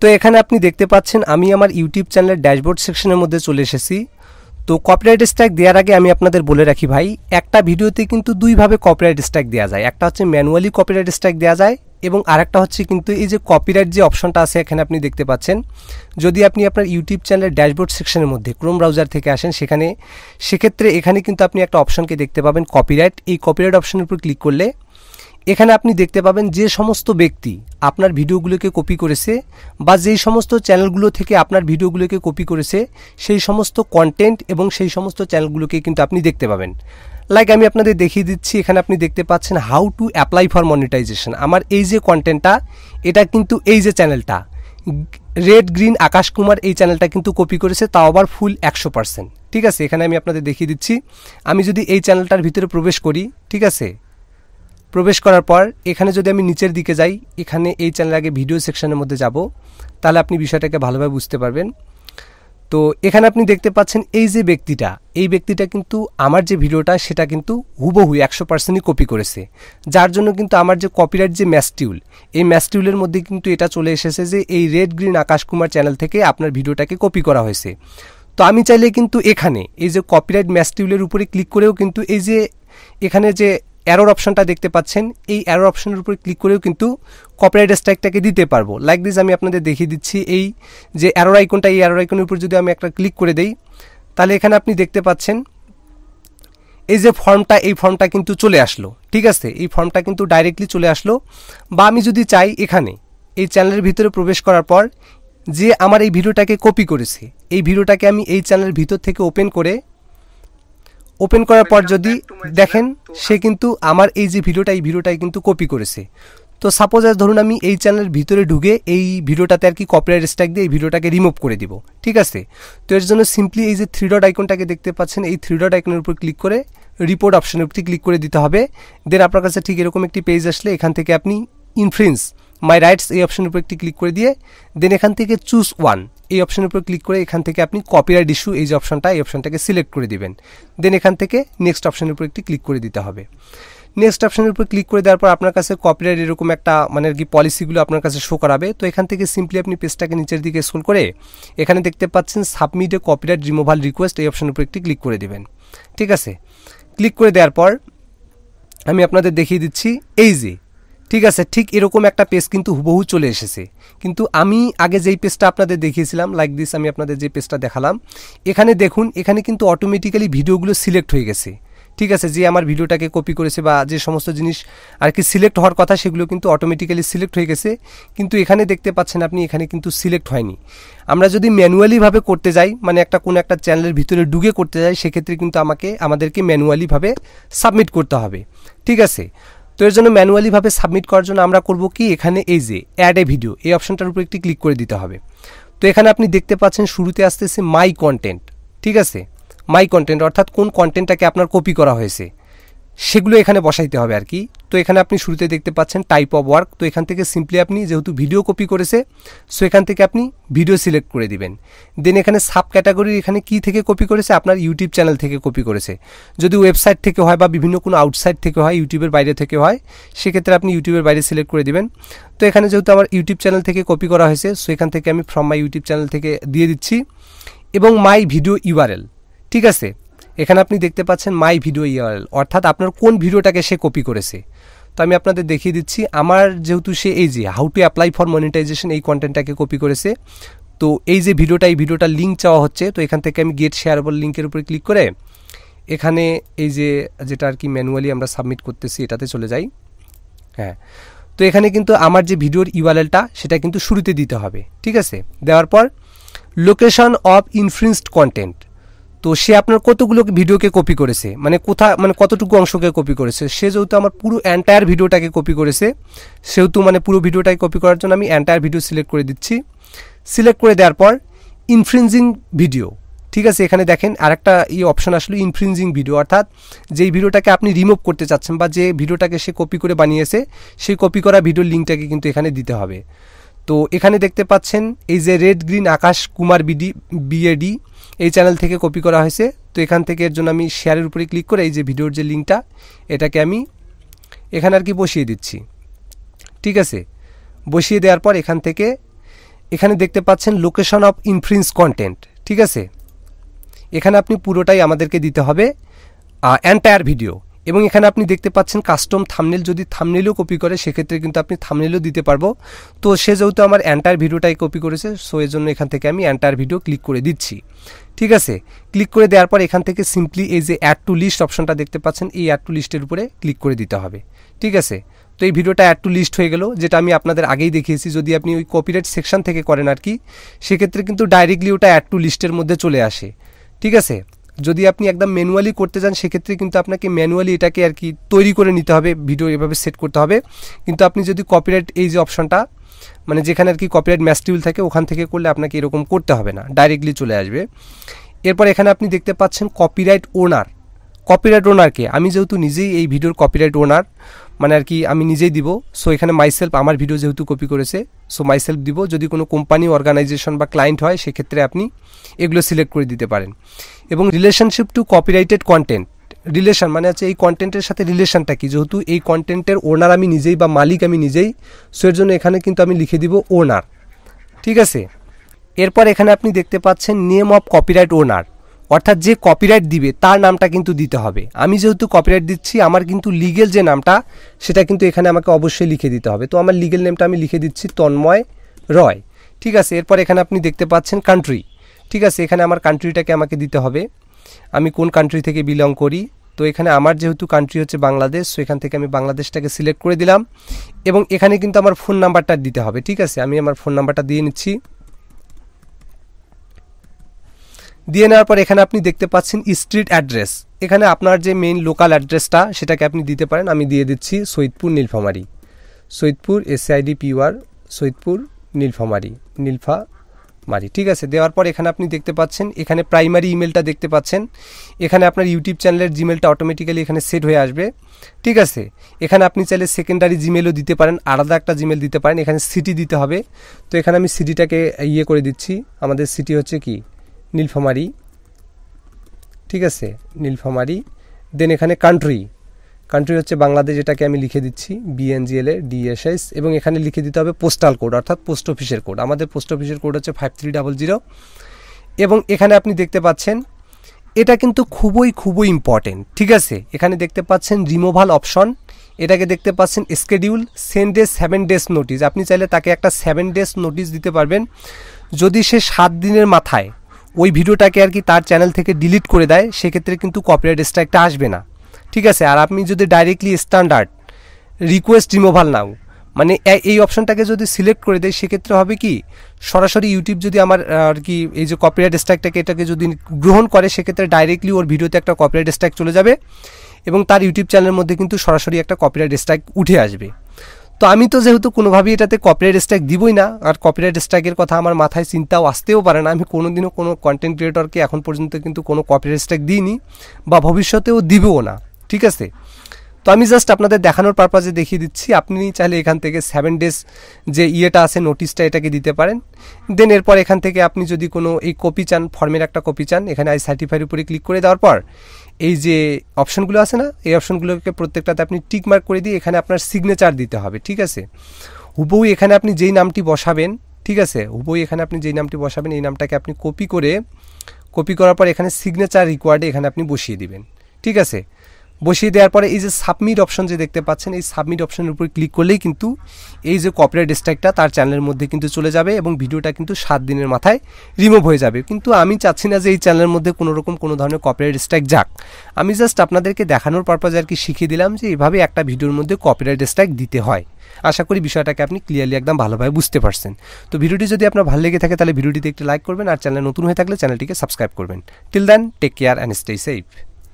তো এখানে আপনি দেখতে পাচ্ছেন আমি আমার ইউটিউব চ্যানেলের ড্যাশবোর্ড সেকশনের মধ্যে চলে এসেছি তো কপিরাইট স্ট্রাইক দেওয়ার আগে আমি আপনাদের বলে রাখি ভাই একটা ভিডিওতে কিন্তু দুইভাবে কপিরাইট স্ট্রাইক দেওয়া যায় একটা হচ্ছে ম্যানুয়ালি কপিরাইট স্ট্রাইক দেওয়া যায় এবং আরেকটা হচ্ছে কিন্তু এই যে কপিরাইট যে অপশনটা আছে এখানে আপনি দেখতে পাচ্ছেন যদি আপনি আপনার ইউটিউব চ্যানেলের ড্যাশবোর্ড সেকশনের মধ্যে ক্রোম ব্রাউজার থেকে আসেন সেখানে সেক্ষেত্রে এখানে কিন্তু আপনি একটা অপশনকে দেখতে পাবেন কপিরাইট এই কপিরাইট অপশনের উপর ক্লিক করলে এখানে আপনি দেখতে পাবেন যে সমস্ত ব্যক্তি আপনার ভিডিওগুলোকে কপি করেছে বা যেই সমস্ত চ্যানেলগুলো থেকে আপনার ভিডিওগুলোকে কপি করেছে সেই সমস্ত কন্টেন্ট এবং সেই সমস্ত চ্যানেলগুলোকে কিন্তু আপনি দেখতে পাবেন লাইক আমি আপনাদের দেখিয়ে দিচ্ছি এখানে আপনি দেখতে পাচ্ছেন how to apply for monetization আমার এই যে কন্টেন্টটা এটা কিন্তু এই যে চ্যানেলটা রেড গ্রিন আকাশ কুমার এই চ্যানেলটা কিন্তু কপি করেছে তাও আবার ফুল একশো পার্সেন্ট ঠিক আছে এখানে আমি আপনাদের দেখিয়ে দিচ্ছি আমি যদি এই চ্যানেলটার ভিতরে প্রবেশ করি ঠিক আছে প্রবেশ করার পর এখানে যদি আমি নিচের দিকে যাই এখানে এই চ্যানেল আগে ভিডিও সেকশনের মধ্যে যাব তাহলে আপনি বিষয়টাকে ভালোভাবে বুঝতে পারবেন তো এখানে আপনি দেখতে পাচ্ছেন এই যে ব্যক্তিটা এই ব্যক্তিটা কিন্তু আমার যে ভিডিওটা সেটা কিন্তু হুবহু একশো পার্সেন্টই কপি করেছে যার জন্য কিন্তু আমার যে কপিরাইট যে ম্যাস্টিউল এই ম্যাস্টিউলের মধ্যে কিন্তু এটা চলে এসেছে যে এই red green Akash Kumar channel থেকে আপনার ভিডিওটাকে কপি করা হয়েছে তো আমি চাইলে কিন্তু এখানে এই যে কপিরাইট ম্যাস্টিউলের উপরে ক্লিক করেও কিন্তু এই যে এখানে যে অ্যারোর অপশনটা দেখতে পাচ্ছেন এই অ্যারোর অপশনের উপর ক্লিক করেও কিন্তু কপিরাইট স্ট্রাইকটাকে দিতে পারবো লাইক দিস আমি আপনাদের দেখিয়ে দিচ্ছি এই যে অ্যারোর আইকনটা এই অ্যারোর আইকনের উপর যদি আমি একটা ক্লিক করে দেই তাহলে এখানে আপনি দেখতে পাচ্ছেন এই যে ফর্মটা এই ফর্মটা কিন্তু চলে আসলো ঠিক আছে এই ফর্মটা কিন্তু ডাইরেক্টলি চলে আসলো বা আমি যদি চাই এখানে এই চ্যানেলের ভিতরে প্রবেশ করার পর যে আমার এই ভিডিওটাকে কপি করেছে এই ভিডিওটাকে আমি এই চ্যানেলের ভিতর থেকে ওপেন করে ওপেন করার পর যদি দেখেন সে কিন্তু আমার এই যে ভিডিওটা এই ভিডিওটাই কিন্তু কপি করেছে তো সাপোজ আর ধরুন আমি এই চ্যানেলের ভিতরে ঢুকে এই ভিডিওটাতে আর কি কপিরাইট স্ট্রাইক দিয়ে এই ভিডিওটাকে রিমুভ করে দিব ঠিক আছে তো এর জন্য সিম্পলি এই যে থ্রি ডট আইকনটাকে দেখতে পাচ্ছেন এই থ্রি ডট আইকনের উপর ক্লিক করে রিপোর্ট অপশানের উপর ক্লিক করে দিতে হবে দেন আপনার কাছে ঠিক এরকম একটি পেজ আসলে এখান থেকে আপনি ইনফ্লুয়েন্স মাই রাইটস এই অপশানের উপর একটি ক্লিক করে দিয়ে দেন এখান থেকে চুজ ওয়ান এই অপশনের উপর ক্লিক করে এখান থেকে আপনি কপিরাইট ইস্যু এই যে অপশনটা এই অপশনটাকে সিলেক্ট করে দিবেন দেন এখান থেকে নেক্সট অপশনের উপর একটি ক্লিক করে দিতে হবে নেক্সট অপশনের উপর ক্লিক করে দেওয়ার পর আপনার কাছে কপিরাইট এরকম একটা মানে আর কি পলিসিগুলো আপনার কাছে শো করাবে তো এখান থেকে সিম্পলি আপনি পেজটাকে নিচের দিকে স্কুল করে এখানে দেখতে পাচ্ছেন submit a copyright removal request এই অপশনের উপর একটি ক্লিক করে দেবেন ঠিক আছে ক্লিক করে দেওয়ার পর আমি আপনাদের দেখিয়ে দিচ্ছি এই যে ঠিক আছে ঠিক এরকম একটা পেজ কিন্তু হুবহু চলে এসেছে কিন্তু আমি আগে যেই পেজটা আপনাদের দেখিয়েছিলাম লাইক দিস আমি আপনাদের যে পেজটা দেখালাম এখানে দেখুন এখানে কিন্তু অটোমেটিক্যালি ভিডিওগুলো সিলেক্ট হয়ে গেছে ঠিক আছে যে আমার ভিডিওটাকে কপি করেছে বা যে সমস্ত জিনিস আর কি সিলেক্ট হওয়ার কথা সেগুলো কিন্তু অটোমেটিক্যালি সিলেক্ট হয়ে গেছে কিন্তু এখানে দেখতে পাচ্ছেন আপনি এখানে কিন্তু সিলেক্ট হয়নি আমরা যদি ম্যানুয়ালিভাবে করতে যাই মানে একটা কোনো একটা চ্যানেলের ভিতরে ডুগে করতে যাই সেক্ষেত্রে কিন্তু আমাকে আমাদেরকে ম্যানুয়ালিভাবে সাবমিট করতে হবে ঠিক আছে তো এর জন্য ম্যানুয়ালিভাবে সাবমিট করার জন্য আমরা করব কি এখানে এই যে অ্যাড এ ভিডিও এই অপশনটার উপর একটি ক্লিক করে দিতে হবে তো এখানে আপনি দেখতে পাচ্ছেন শুরুতে আসতেছে মাই কন্টেন্ট ঠিক আছে মাই কন্টেন্ট অর্থাৎ কোন কন্টেন্টটাকে আপনার কপি করা হয়েছে সেগুলো এখানে বসাইতে হবে আর কি তো এখানে আপনি শুরুতে দেখতে পাচ্ছেন টাইপ অফ ওয়ার্ক তো এখান থেকে সিম্পলি আপনি যেহেতু ভিডিও কপি করেছে সো এখান থেকে আপনি ভিডিও সিলেক্ট করে দিবেন দেন এখানে সাব ক্যাটাগরির এখানে কি থেকে কপি করেছে আপনার ইউটিউব চ্যানেল থেকে কপি করেছে যদি ওয়েবসাইট থেকে হয় বা বিভিন্ন কোনো আউটসাইড থেকে হয় ইউটিউবের বাইরে থেকে হয় সেক্ষেত্রে আপনি ইউটিউবের বাইরে সিলেক্ট করে দিবেন তো এখানে যেহেতু আমার ইউটিউব চ্যানেল থেকে কপি করা হয়েছে সো এখান থেকে আমি ফ্রম মাই ইউটিউব চ্যানেল থেকে দিয়ে দিচ্ছি এবং মাই ভিডিও ইউআরএল ঠিক আছে এখানে আপনি দেখতে পাচ্ছেন মাই ভিডিও ইউআরএল অর্থাৎ আপনার কোন ভিডিওটাকে সে কপি করেছে তো আমি আপনাদের দেখিয়ে দিচ্ছি আমার যেহেতু সে এই যে how to apply for monetization এই কন্টেন্টটাকে কপি করেছে তো এই যে ভিডিওটা এই ভিডিওটার লিঙ্ক চাওয়া হচ্ছে তো এখান থেকে আমি গেট শেয়ারবল লিঙ্কের উপরে ক্লিক করে এখানে এই যে যেটা আর কি ম্যানুয়ালি আমরা সাবমিট করতেছি এটাতে চলে যাই হ্যাঁ তো এখানে কিন্তু আমার যে ভিডিওর ইউআরএলটা সেটা কিন্তু শুরুতে দিতে হবে ঠিক আছে দেওয়ার পর লোকেশন অফ ইনফ্লুয়েসড কন্টেন্ট তো সে আপনার কতগুলো ভিডিওকে কপি করেছে মানে কোথা মানে কতটুকু অংশকে কপি করেছে সে যেহেতু আমার পুরো অ্যান্টায়ার ভিডিওটাকে কপি করেছে সেহেতু মানে পুরো ভিডিওটাকে কপি করার জন্য আমি অ্যান্টায়ার ভিডিও সিলেক্ট করে দিচ্ছি সিলেক্ট করে দেওয়ার পর ইনফ্রিনজিং ভিডিও ঠিক আছে এখানে দেখেন আরেকটা ই অপশান আসলো ইনফ্রিঞ্জিং ভিডিও অর্থাৎ যেই ভিডিওটাকে আপনি রিমুভ করতে চাচ্ছেন বা যে ভিডিওটাকে সে কপি করে বানিয়েছে সেই কপি করা ভিডিওর লিঙ্কটাকে কিন্তু এখানে দিতে হবে তো এখানে দেখতে পাচ্ছেন এই যে red green Akash Kumar BD B A channel থেকে কপি করা হয়েছে তো এখান থেকে এর জন্য আমি শেয়ারের উপরে ক্লিক করে এই যে ভিডিওর যে লিঙ্কটা এটাকে আমি এখানে আর কি বসিয়ে দিচ্ছি ঠিক আছে বসিয়ে দেওয়ার পর এখান থেকে এখানে দেখতে পাচ্ছেন লোকেশন অফ ইনফ্লুয়েন্স কন্টেন্ট ঠিক আছে এখানে আপনি পুরোটাই আমাদেরকে দিতে হবে অ্যান্টায়ার ভিডিও এবং এখানে আপনি দেখতে পাচ্ছেন কাস্টম থামনেল যদি থামনেলও কপি করে সেক্ষেত্রে কিন্তু আপনি থামনেলও দিতে পারবো তো সে যেহেতু আমার অ্যান্টার ভিডিওটাই কপি করেছে সো এর জন্য এখান থেকে আমি অ্যান্টার ভিডিও ক্লিক করে দিচ্ছি ঠিক আছে ক্লিক করে দেওয়ার পর এখান থেকে সিম্পলি এই যে অ্যাড টু লিস্ট অপশনটা দেখতে পাচ্ছেন এই অ্যাড টু লিস্টের উপরে ক্লিক করে দিতে হবে ঠিক আছে তো এই ভিডিওটা অ্যাড টু লিস্ট হয়ে গেল যেটা আমি আপনাদের আগেই দেখিয়েছি যদি আপনি ওই কপিরাইট সেকশন থেকে করেন আর কি সেক্ষেত্রে কিন্তু ডাইরেক্টলি ওটা অ্যাড টু লিস্টের মধ্যে চলে আসে ঠিক আছে যদি আপনি একদম ম্যানুয়ালি করতে চান সেক্ষেত্রে কিন্তু আপনাকে ম্যানুয়ালি এটাকে আর কি তৈরি করে নিতে হবে ভিডিও এভাবে সেট করতে হবে কিন্তু আপনি যদি কপিরাইট এই যে অপশনটা মানে যেখানে আর কি কপিরাইট ম্যাস্টিউল থাকে ওখান থেকে করলে আপনাকে এরকম করতে হবে না ডাইরেক্টলি চলে আসবে এরপর এখানে আপনি দেখতে পাচ্ছেন কপিরাইট ওনার কপিরাইট ওনারকে আমি যেহেতু নিজেই এই ভিডিওর কপিরাইট ওনার মানে আর কি আমি নিজেই দিব সো এখানে মাইসেলফ আমার ভিডিও যেহেতু কপি করেছে সো মাইসেলফ দিব যদি কোনো কোম্পানি অর্গানাইজেশন বা ক্লায়েন্ট হয় সেক্ষেত্রে আপনি এগুলো সিলেক্ট করে দিতে পারেন এবং relationship to copyrighted content relation মানে হচ্ছে এই কন্টেন্টের সাথে রিলেশনটা কি যেহেতু এই কন্টেন্টের ওনার আমি নিজেই বা মালিক আমি নিজেই সো এর জন্য এখানে কিন্তু আমি লিখে দিব ওনার ঠিক আছে এরপর এখানে আপনি দেখতে পাচ্ছেন নেম অফ কপিরাইট ওনার অর্থাৎ যে কপিরাইট দিবে তার নামটা কিন্তু দিতে হবে আমি যেহেতু কপিরাইট দিচ্ছি আমার কিন্তু লিগেল যে নামটা সেটা কিন্তু এখানে আমাকে অবশ্যই লিখে দিতে হবে তো আমার লিগেল নেমটা আমি লিখে দিচ্ছি তন্ময় রয় ঠিক আছে এরপর এখানে আপনি দেখতে পাচ্ছেন কান্ট্রি ঠিক আছে এখানে আমার কান্ট্রিটাকে আমাকে দিতে হবে আমি কোন কান্ট্রি থেকে বিলং করি তো এখানে আমার যেহেতু কান্ট্রি হচ্ছে বাংলাদেশ সো এখান থেকে আমি বাংলাদেশটাকে সিলেক্ট করে দিলাম এবং এখানে কিন্তু আমার ফোন নাম্বারটা দিতে হবে ঠিক আছে আমি আমার ফোন নাম্বারটা দিয়ে নিচ্ছি দিয়ে নেওয়ার পর এখানে আপনি দেখতে পাচ্ছেন স্ট্রিট অ্যাড্রেস এখানে আপনার যে মেইন লোকাল অ্যাড্রেসটা সেটাকে আপনি দিতে পারেন আমি দিয়ে দিচ্ছি সৈদপুর নীলফামারি সৈদপুর এসআইডি পিওয়ার সৈদপুর নীলফামারি নীলফা মারি ঠিক আছে দেওয়ার পর এখানে আপনি দেখতে পাচ্ছেন এখানে প্রাইমারি ইমেলটা দেখতে পাচ্ছেন এখানে আপনার ইউটিউব চ্যানেলের জিমেলটা অটোমেটিক্যালি এখানে সেট হয়ে আসবে ঠিক আছে এখানে আপনি চাইলে সেকেন্ডারি জিমেলও দিতে পারেন আলাদা একটা জিমেল দিতে পারেন এখানে সিটি দিতে হবে তো এখানে আমি সিটিটাকে ইয়ে করে দিচ্ছি আমাদের সিটি হচ্ছে কি নীলফামারি ঠিক আছে নীলফামারি দেন এখানে কান্ট্রি কান্ট্রি হচ্ছে বাংলাদেশ যেটাকে আমি লিখে দিচ্ছি এ ডিএসএস এবং এখানে লিখে দিতে হবে পোস্টাল কোড অর্থাৎ পোস্ট অফিসের কোড আমাদের পোস্ট অফিসের কোড হচ্ছে ফাইভ থ্রি ডাবল জিরো এবং এখানে আপনি দেখতে পাচ্ছেন এটা কিন্তু খুবই খুবই ইম্পর্টেন্ট ঠিক আছে এখানে দেখতে পাচ্ছেন রিমোভাল অপশন এটাকে দেখতে পাচ্ছেন schedule seven days seven days notice আপনি চাইলে তাকে একটা সেভেন ডেজ নোটিস দিতে পারবেন যদি সে সাত দিনের মাথায় ওই ভিডিওটাকে আর কি তার চ্যানেল থেকে ডিলিট করে দেয় সেক্ষেত্রে কিন্তু কপিরাইট স্ট্রাইকটা আসবে না ঠিক আছে আর আপনি যদি directly standard request removal now মানে এই অপশনটাকে যদি সিলেক্ট করে দেয় সেক্ষেত্রে হবে কি সরাসরি ইউটিউব যদি আমার আর কি এই যে কপিরাইট স্ট্রাইকটাকে এটাকে যদি গ্রহণ করে সেক্ষেত্রে ডাইরেক্টলি ওর ভিডিওতে একটা কপিরাইট স্ট্রাইক চলে যাবে এবং তার ইউটিউব চ্যানেলের মধ্যে কিন্তু সরাসরি একটা কপিরাইট স্ট্রাইক উঠে আসবে তো আমি তো যেহেতু কোনোভাবেই এটাতে কপিরাইট স্ট্রাইক দিবই না আর কপিরাইট স্ট্রাইকের কথা আমার মাথায় চিন্তাও আসতেও পারে না আমি কোনোদিনও কোনো কন্টেন্ট ক্রিয়েটরকে এখন পর্যন্ত কিন্তু কোনো কপিরাইট স্ট্রাইক দিইনি বা ভবিষ্যতেও দিবেও না ঠিক আছে তো আমি জাস্ট আপনাদের দেখানোর পারপাজে দেখিয়ে দিচ্ছি আপনি চাইলে এখান থেকে সেভেন ডেজ যে ইয়েটা আছে নোটিশটা এটাকে দিতে পারেন দেন এরপর এখান থেকে আপনি যদি কোনো এই কপি চান ফর্মের একটা কপি চান এখানে আই সার্টিফাইয়ের উপরে ক্লিক করে দেওয়ার পর এই যে অপশনগুলো আছে না এই অপশনগুলোকে প্রত্যেকটাতে আপনি টিক মার্ক করে দিয়ে এখানে আপনার সিগনেচার দিতে হবে ঠিক আছে হুবহু এখানে আপনি যেই নামটি বসাবেন ঠিক আছে হুবহু এখানে আপনি যেই নামটি বসাবেন এই নামটাকে আপনি কপি করে কপি করার পর এখানে সিগনেচার রিকোয়ার্ডে এখানে আপনি বসিয়ে দিবেন ঠিক আছে বসিয়ে দেওয়ার পরে এই যে সাবমিট অপশন যে দেখতে পাচ্ছেন এই সাবমিট অপশনের উপর ক্লিক করলেই কিন্তু এই যে কপিরাইট স্ট্রাইকটা তার চ্যানেলের মধ্যে কিন্তু চলে যাবে এবং ভিডিওটা কিন্তু সাত দিনের মাথায় রিমুভ হয়ে যাবে কিন্তু আমি চাচ্ছি না যে এই চ্যানেলের মধ্যে কোনো রকম কোনো ধরনের কপিরাইট স্ট্রাইক যাক আমি জাস্ট আপনাদেরকে দেখানোর পারপাজে আর কি শিখিয়ে দিলাম যে এভাবে একটা ভিডিওর মধ্যে কপিরাইট স্ট্রাইক দিতে হয় আশা করি বিষয়টাকে আপনি ক্লিয়ারলি একদম ভালোভাবে বুঝতে পারছেন তো ভিডিওটি যদি আপনার ভালো লেগে থাকে তাহলে ভিডিওটিতে একটি লাইক করবেন আর চ্যানেল নতুন হয়ে থাকলে চ্যানেলটিকে সাবস্ক্রাইব করবেন till then take care and stay safe